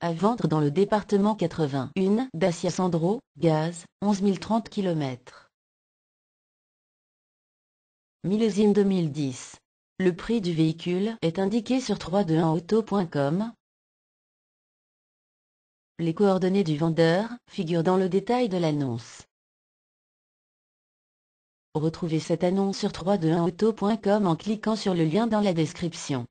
à vendre dans le département 81 Dacia Sandro, gaz, 11 030 km. Millésime 2010. Le prix du véhicule est indiqué sur 321auto.com. Les coordonnées du vendeur figurent dans le détail de l'annonce. Retrouvez cette annonce sur 321auto.com en cliquant sur le lien dans la description.